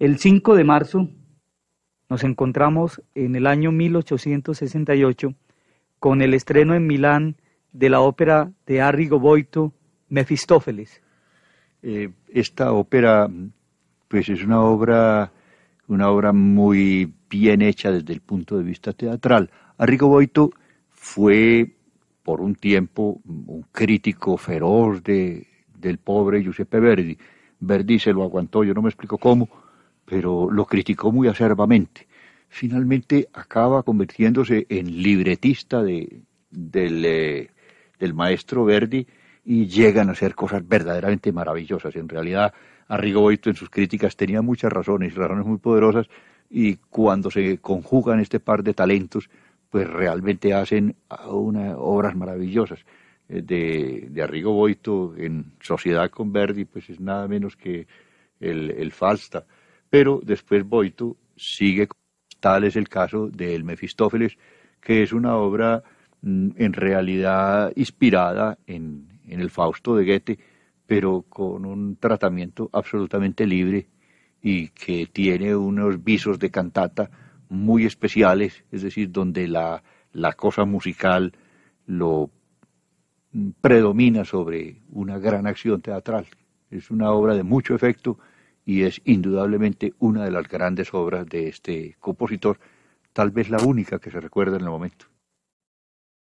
El 5 de marzo nos encontramos en el año 1868 con el estreno en Milán de la ópera de Arrigo Boito, Mefistófeles. Eh, esta ópera, pues es una obra, una obra muy bien hecha desde el punto de vista teatral. Arrigo Boito fue por un tiempo un crítico feroz de, del pobre Giuseppe Verdi. Verdi se lo aguantó, yo no me explico cómo, pero lo criticó muy acerbamente. Finalmente acaba convirtiéndose en libretista eh, del, maestro Verdi y llegan a hacer cosas verdaderamente maravillosas. En realidad, Arrigo Boito en sus críticas tenía muchas razones, razones muy poderosas, y cuando se conjugan este par de talentos, pues realmente hacen obras maravillosas. Eh, de, Arrigo Boito en sociedad con Verdi, pues es nada menos que el, el Falsta. Pero después Boito sigue, tal es el caso del Mefistófeles, que es una obra mm, en realidad inspirada en, el Fausto de Goethe, pero con un tratamiento absolutamente libre y que tiene unos visos de cantata muy especiales, es decir, donde la, la cosa musical lo mm, predomina sobre una gran acción teatral. Es una obra de mucho efecto y es indudablemente una de las grandes obras de este compositor, tal vez la única que se recuerda en el momento.